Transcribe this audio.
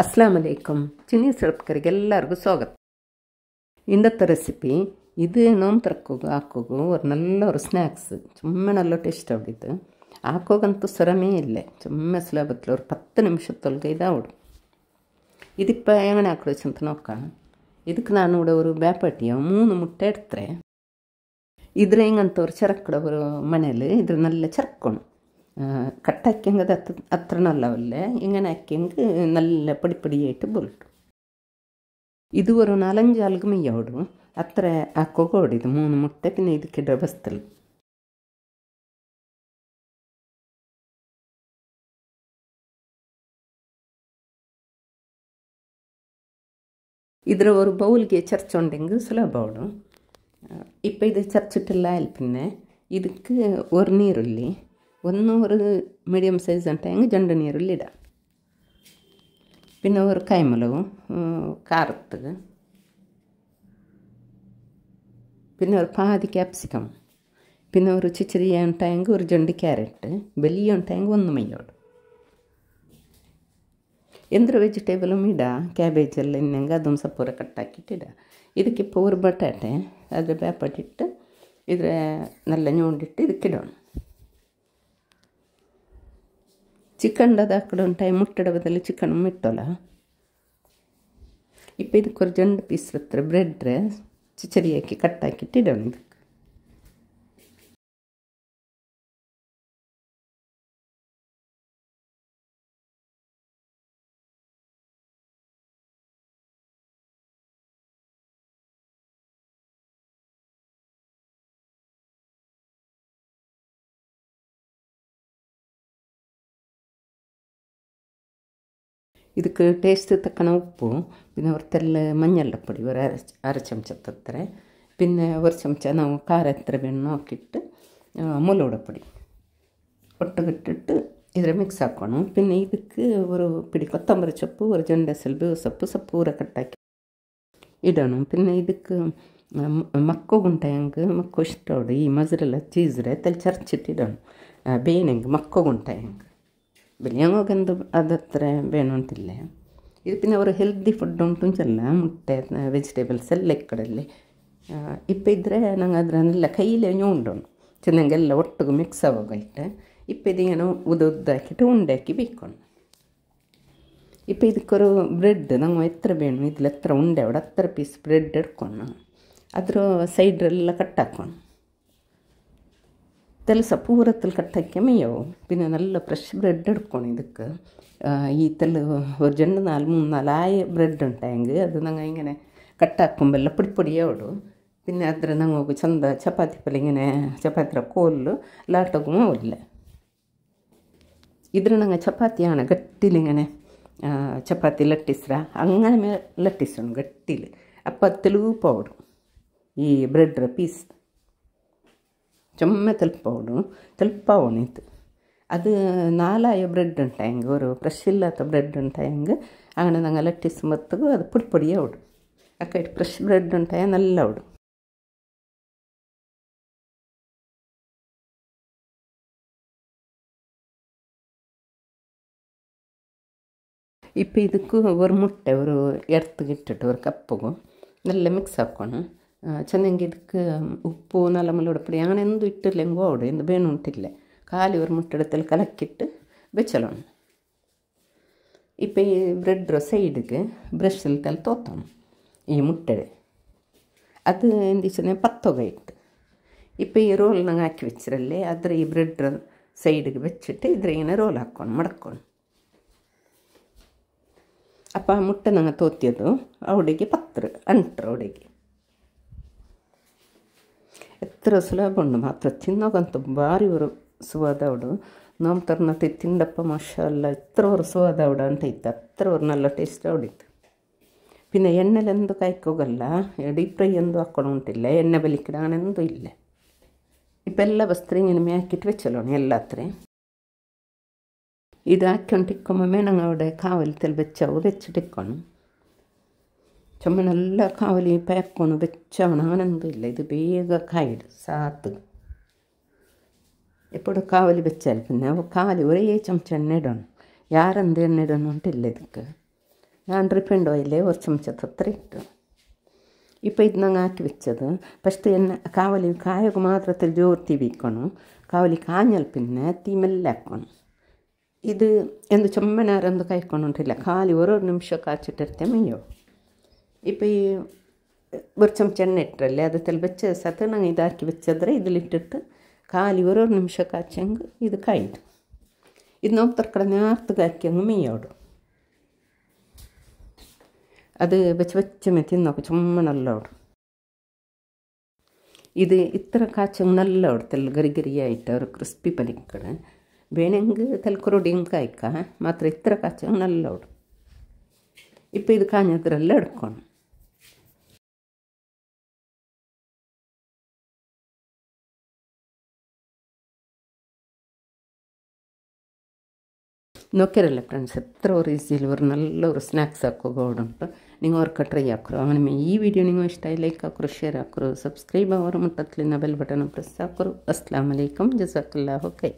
ಅಸ್ಲಾಂ ಅಲೈಕಮ್ ಚಿನ್ನಿ ಎಲ್ಲರಿಗೂ ಸ್ವಾಗತ ಇಂದತ್ತ ರೆಸಿಪಿ ಇದು ತರಕ್ಕೋಗು ಹಾಕೋಗು ಅವ್ರನ್ನೆಲ್ಲವರು ಸ್ನ್ಯಾಕ್ಸ್ ನಲ್ಲೋ ಟೇಸ್ಟ್ ಅವಳಿದ್ದು ಹಾಕೋಗಂತೂ ಸರಮೇ ಇಲ್ಲೇ ಚುಮ್ಮೆ ಅಸ್ಲಾ ಬದಲು ಅವ್ರು ಪತ್ತು ನಿಮಿಷ ಇದು ಅವಳು ಇದಿಪ್ಪ ಏಮನೆ ಹಾಕ್ಳೋಚ್ ಅಂತ ನೋಕ ಇದಕ್ಕೆ ನಾನು ಉಡೋರು ಬ್ಯಾಪಾಟಿಯ ಮೂನು ಮುಟ್ಟೆ ಇಡ್ತಾರೆ ಇದ್ರೆ ಹೆಂಗಂತವ್ರು ಚರಕ್ಕಡವರು ಮನೇಲಿ ಇದ್ರ ಇದ್ರನ್ನೆಲ್ಲ ಚರ್ಕೊಂಡು കട്ടാക്കിയെങ്കിൽ അത്ര അത്ര നല്ലതല്ലേ ഇങ്ങനെ ആക്കിയെങ്കിൽ നല്ല പടിപ്പടിയായിട്ട് പൊളിട്ടു ഇത് ഒരു നാലഞ്ചാൾക്ക് മെയ്യാവിടും അത്ര ആക്കൊക്കെ ഇത് മൂന്ന് മുട്ട പിന്നെ ഇതിക്കിട ബസ്തൽ ಇದರ ಒಂದು ಬೌಲ್ಗೆ ಚರ್ಚೊಂಡೆಂಗೆ ಸುಲಭವಡು ಇಪ್ಪ ಇದು ಚರ್ಚಿಟ್ಟಿಲ್ಲ ಅಲ್ പിന്നെ ಇದಕ್ಕೆ ഒരു നീരുള്ളി ഒന്നും ഒരു മീഡിയം സൈസ് ഉണ്ടായെങ്കിൽ ജണ്ട നീരിലിടാം പിന്നെ ഒരു കൈമുളകും കാരത്ത് പിന്നെ ഒരു പാതി ക്യാപ്സിക്കം പിന്നെ ഒരു ചിച്ചിരി ഉണ്ടായെങ്കിൽ ഒരു ജണ്ട് ക്യാരറ്റ് വലിയ ഉണ്ടായെങ്കിൽ ഒന്ന് മയ്യോട് എന്തൊരു വെജിറ്റബിളും ഇടാം ക്യാബേജെല്ലാം ഇന്നെങ്കിൽ അതും സപ്പോര കട്ടാക്കിയിട്ട് ഇടാം ഒരു ബട്ടാട്ടെ അത് പേപ്പറിട്ട് ഇത് നല്ല ನಲ್ಲ ഇതൊക്കെ ഇടണം ಚಿಕನ್ ಆ ಕಡೆ ಒಂದು ಟೈಮ್ ಮುಟ್ಟಿಡಬೋದಲ್ಲಿ ಚಿಕನ್ ಮುಟ್ಟಲ್ಲ ಇಪ್ಪ ಇದಕ್ಕೆ ಒರ್ಜಂಡು ಪೀಸ್ ಹತ್ರ ಬ್ರೆಡ್ರೆ ಚಿಚರಿ ಕಟ್ ಹಾಕಿ ಇಡೋಣದು ಇದಕ್ಕೆ ಟೇಸ್ಟ್ ತಕ್ಕನ ಉಪ್ಪು പിന്നെ ഒരത്തല്ല മഞ്ഞളപ്പൊടി ഒരു അര അര ചമച്ചത്ത് അത്ര പിന്നെ ഒരു ചമച്ച നമ്മൾ കാര എത്ര വേണം നോക്കിയിട്ട് മുലോടപ്പൊടി ഒട്ടകിട്ടിട്ട് ഇതിൽ മിക്സ് ആക്കണം പിന്നെ ഇതിക്ക് ഒരു പിടി കൊത്തമ്പരി ചൊപ്പ് ഒരു ജണ്ടസൽ ബീസപ്പ് സപ്പ് ഊര കട്ടാക്കി ഇടണം പിന്നെ ഇതിക്ക് മക്കോ കൊണ്ടായെങ്കിൽ മക്കോ ഇഷ്ടമാണ് ഈ മസുരല്ല ചീസിലെ തൽ ചരച്ചിട്ട് ഇടണം ബേനെങ്കിൽ മക്കോ കൊണ്ടായെങ്കിൽ ಬೆಳೆಯೋವಾಗಂದು ಅದತ್ರ ಇದು ಇದಕ್ಕಿನ ಅವರು ಹೆಲ್ದಿ ಫುಡ್ ಉಂಟು ಉಂಟುಂಚಲ್ಲ ಮೊಟ್ಟೆ ವೆಜಿಟೇಬಲ್ಸ್ ಎಲ್ಲ ಈ ಕಡೆಯಲ್ಲಿ ಇಪ್ಪ ಇದ್ದರೆ ನಂಗೆ ಅದರಲ್ಲ ಕೈಲೇ ಉಂಡೋನು ಚೆನ್ನಾಗೆಲ್ಲ ಒಟ್ಟಿಗೆ ಮಿಕ್ಸ್ ಆಗೋಗೈತೆ ಇಪ್ಪ ಇದೇನೋ ಉದ ಉದ್ದಾಕಿಟ್ಟು ಉಂಡಾಕಿ ಬೇಕೋಣ ಇಪ್ಪ ಇದಕ್ಕೊರು ಬ್ರೆಡ್ ನಂಗೆ ಎತ್ತರ ಬೇಣು ಇದ್ಲ ಉಂಡೆ ಅವಡ ಹತ್ತರ ಪೀಸ್ ಬ್ರೆಡ್ ಇಡ್ಕೊಂಡು ಅದ್ರ ಸೈಡ್ರೆಲ್ಲ ಕಟ್ ಹಾಕೋಣ ತೆಲ್ಲ ಪೂರ ಕಟ್ಟಾಕಿ ಮೇವು പിന്നെ നല്ല ഫ്രഷ് ബ്രെഡ് എടുക്കണം ഇതൊക്കെ ഈ തെല്ല് ഒരു രണ്ട് നാല് മൂന്ന് നാലായ ബ്രെഡ് ഉണ്ടായെങ്കിൽ അത് ഞങ്ങൾ ഇങ്ങനെ കട്ടാക്കുമ്പോൾ പൊടിപ്പൊടിയെ ഇടും പിന്നെ അത്ര ഞങ്ങൾക്ക് ചന്ത ചപ്പാത്തി പോലെ ഇങ്ങനെ ചപ്പാത്തിയുടെ കോലില് ലാട്ടക്കും ഇല്ല ഇതിൽ ഞങ്ങൾ ചപ്പാത്തിയാണ് ഗട്ടിലിങ്ങനെ ചപ്പാത്തി ലട്ടിസ്ര അങ്ങനെ ലട്ടിസുണ്ട് ഗട്ടിൽ അപ്പം തെലുവ് പൗഡർ ഈ ബ്രെഡ് പീസ് ചെമ്മ തിളപ്പവണു തിളപ്പവണിത്ത് അത് നാലായ ബ്രെഡ് ഉണ്ടായെങ്കിൽ ഒരു ഫ്രഷ് ഇല്ലാത്ത ബ്രെഡ് ഉണ്ടായെങ്കിൽ അങ്ങനെ ഞങ്ങൾ ലട്ടിസുമ്പത്തേക്കും അത് പൊടിപ്പൊടിയെ ഓടും ഒക്കെ ഫ്രഷ് ബ്രെഡ് ഉണ്ടായാൽ നല്ല ഓടും இப்போ இதுக்கு ஒரு முட்டை ஒரு எடுத்துக்கிட்டுட்டு ஒரு கப்புக்கும் நல்லா மிக்ஸ் ஆக்கணும் ಚೆನ್ನಾಗಿ ഉപ്പ് നല്ല ನಲಮಲ್ಲ ಉಡಪಡಿ അങ്ങനെ എന്തും ഇട്ടില്ല അവിടെ എന്ത് വേണുട്ടില്ല കാലി ഒരു മുട്ടെടുത്തിൽ കലക്കിയിട്ട് വെച്ചലോണം ഇപ്പം ഈ ബ്രെഡ് സൈഡിക്ക് ബ്രഷിൽ തല തോത്തണം ഈ മുട്ടയുടെ അത് എന്തിച്ചാൽ പത്തൊക്കെ ഇട്ട് ഇപ്പം ഈ റോലിനങ്ങ് ആക്കി വെച്ചിരല്ലേ അದ್ರ ഈ ബ്രെഡ് സൈഡിക്ക് വെച്ചിട്ട് റോൾ ആക്കണം മടക്കണം അപ്പം ആ മുട്ട നങ്ങ തോത്തിയതും അവിടേക്ക് പത്ത് അണ്ടർ അവിടേക്ക് ಎತ್ತರ ಸುಲಭ ಮಾತ್ರ ತಿನ್ನೋಗಂತೂ ಭಾರಿ ಅವರು ಸುವಾದವಡು ನಾವು ತರ್ನತಿ ತಿಂಡಪ್ಪ ಮಶಾಲ ಎತ್ತರವರು ಸುವಾದವಡ ಅಂತ ಇತ್ತು ಹತ್ರವ್ರು ನಲ್ಲ ಟೇಸ್ಟ್ ಅವಡಿತ್ತು പിന്നെ എണ്ണലെന്ത് കായ്ക്കുകല്ല ഡീപ് ഫ്രൈ എന്തും ആക്കണമുണ്ടില്ല എണ്ണ വലിക്കിടാനെന്തും ഇല്ല ഇപ്പം എല്ലാ വസ്ത്രം ഇങ്ങനെ മേക്കിട്ട് വെച്ചല്ലോ എല്ലാത്രേ ഇതാക്കിക്കൊണ്ട് ഇക്കുമ്പോൾ മേനങ്ങളുടെ കാവലത്തിൽ വെച്ചാവും വെച്ചിട്ടിക്കണം ಚಮ್ಮನೆಲ್ಲ കാവലി ಪ್ಯಾಕೊಂಡು ಬೆಚ್ಚವನ ಆನಂದ ഇല്ല ഇത് വേഗ ಕಾಯಿಡು സാത്ത് എപ്പോഴും കാവലി വെച്ചാൽ പിന്നെ കാവൽ ഒരേ ചമച്ച എണ്ണ ഇടണം യാരെന്ത് എണ്ണ ഇടണം ഇതൊക്കെ ഞാൻ റിഫൈൻഡ് ഓയിലേ ഒരു ചമച്ചത്ത് അത്ര ഇട്ടു ഇപ്പോൾ ഇത് ഞങ്ങൾ ആക്കി വെച്ചത് ഫസ്റ്റ് എന്നെ കാവലി കായക മാത്രത്തിൽ ജോർത്തി വീക്കണം കാവലി കാഞ്ഞാൽ പിന്നെ തീമെല്ലാക്കണം ഇത് എന്ത് ചുമ്മനാരെന്ത് കഴിക്കണമെന്നുണ്ടില്ല കാലി ഓരോ നിമിഷം കാച്ചിട്ടെടുത്തേ മെയ്യോ ഇപ്പോൾ ഈ ഒരു ಚಮಚ ಎಣ್ಣೆ ಇಟ್ಟರಲ್ಲೇ ಅದು ತಲೆ ಬೆಚ್ಚ ಸತಣಂಗೆ ಇದು ಹಾಕಿ ಬೆಚ್ಚದ್ರೆ ಇದಿಲಿಟ್ಟಿಟ್ಟು ಖಾಲಿ ಒರೋ ನಿಮಿಷ ഇത് ಇದು ಕಾಯ್ದು ಇದು ನಾವು ತರ್ಕಡೆ ನಾರ್ತಗೆ ಹಾಕಿಯಂಗೆ അത് വെച്ച് വെച്ച് മെത്തി നോക്കും ചുമ്മാ നല്ലോട് ഇത് ഇത്ര കാച്ചങ്ങ് നല്ലോട് തെൽ ഗരി ഗരിയായിട്ട് ഒരു ക്രിസ്പി പനിക്കണ് വേണമെങ്കിൽ തെൽക്കുറോടിയും കായ്ക്കാം മാത്രം ഇത്ര കാച്ചങ്ങ് നല്ലോട് ഇപ്പോൾ ഇത് കാഞ്ഞത്രല്ല എടുക്കണം നോക്കിയാലല്ലേ ഫ്രണ്ട്സ് എത്ര ഒരു ഒരു നല്ല ഒരു സ്നാക്സ് ആക്കുകൊണ്ട് നിങ്ങൾ അവർക്ക് ട്രൈ ആക്കുക അങ്ങനെ ഈ വീഡിയോ നിങ്ങൾ ഇഷ്ടമായി ലൈക്ക് ആക്കുറു ഷെയർ ആക്കുറു സബ്സ്ക്രൈബ് ആവർ മുട്ടത്തിൽ ബെൽ ബട്ടൺ പ്രസ് ആക്കുറു അസ്സാം വലൈക്കും ജസാഖല്ലാ ഓക്കെ